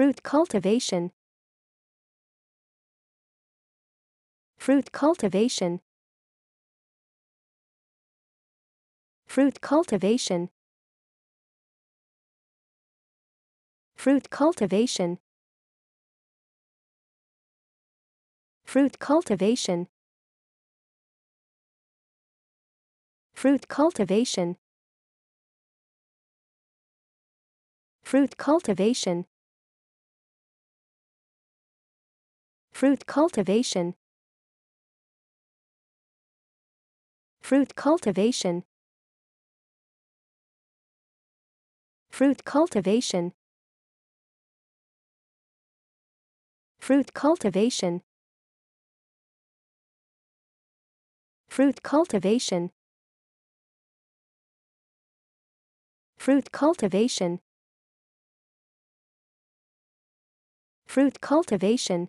Fruit cultivation Fruit cultivation Fruit cultivation Fruit cultivation Fruit cultivation Fruit cultivation Fruit cultivation Fruit cultivation Fruit cultivation Fruit cultivation Fruit cultivation Fruit cultivation Fruit cultivation Fruit cultivation